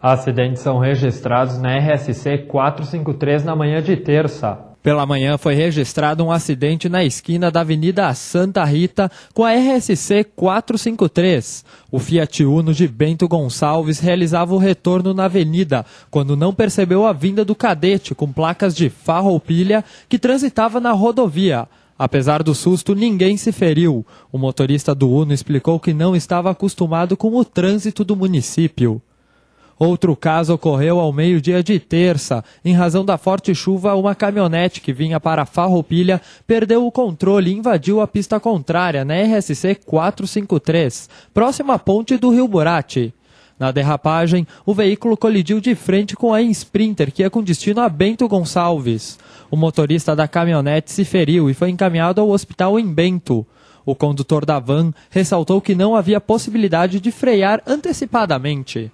Acidentes são registrados na RSC 453 na manhã de terça. Pela manhã foi registrado um acidente na esquina da Avenida Santa Rita com a RSC 453. O Fiat Uno de Bento Gonçalves realizava o retorno na avenida quando não percebeu a vinda do cadete com placas de farroupilha que transitava na rodovia. Apesar do susto, ninguém se feriu. O motorista do Uno explicou que não estava acostumado com o trânsito do município. Outro caso ocorreu ao meio-dia de terça. Em razão da forte chuva, uma caminhonete que vinha para Farroupilha perdeu o controle e invadiu a pista contrária na RSC 453, próxima à ponte do Rio Burati. Na derrapagem, o veículo colidiu de frente com a Sprinter, que ia com destino a Bento Gonçalves. O motorista da caminhonete se feriu e foi encaminhado ao hospital em Bento. O condutor da van ressaltou que não havia possibilidade de frear antecipadamente.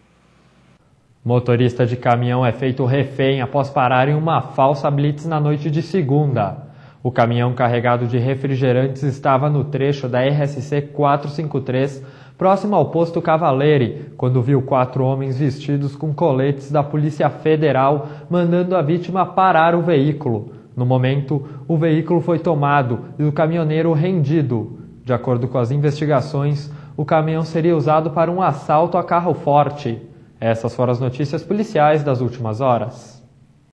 Motorista de caminhão é feito refém após parar em uma falsa blitz na noite de segunda. O caminhão carregado de refrigerantes estava no trecho da RSC 453, próximo ao posto Cavaleire, quando viu quatro homens vestidos com coletes da Polícia Federal mandando a vítima parar o veículo. No momento, o veículo foi tomado e o caminhoneiro rendido. De acordo com as investigações, o caminhão seria usado para um assalto a carro forte. Essas foram as notícias policiais das últimas horas.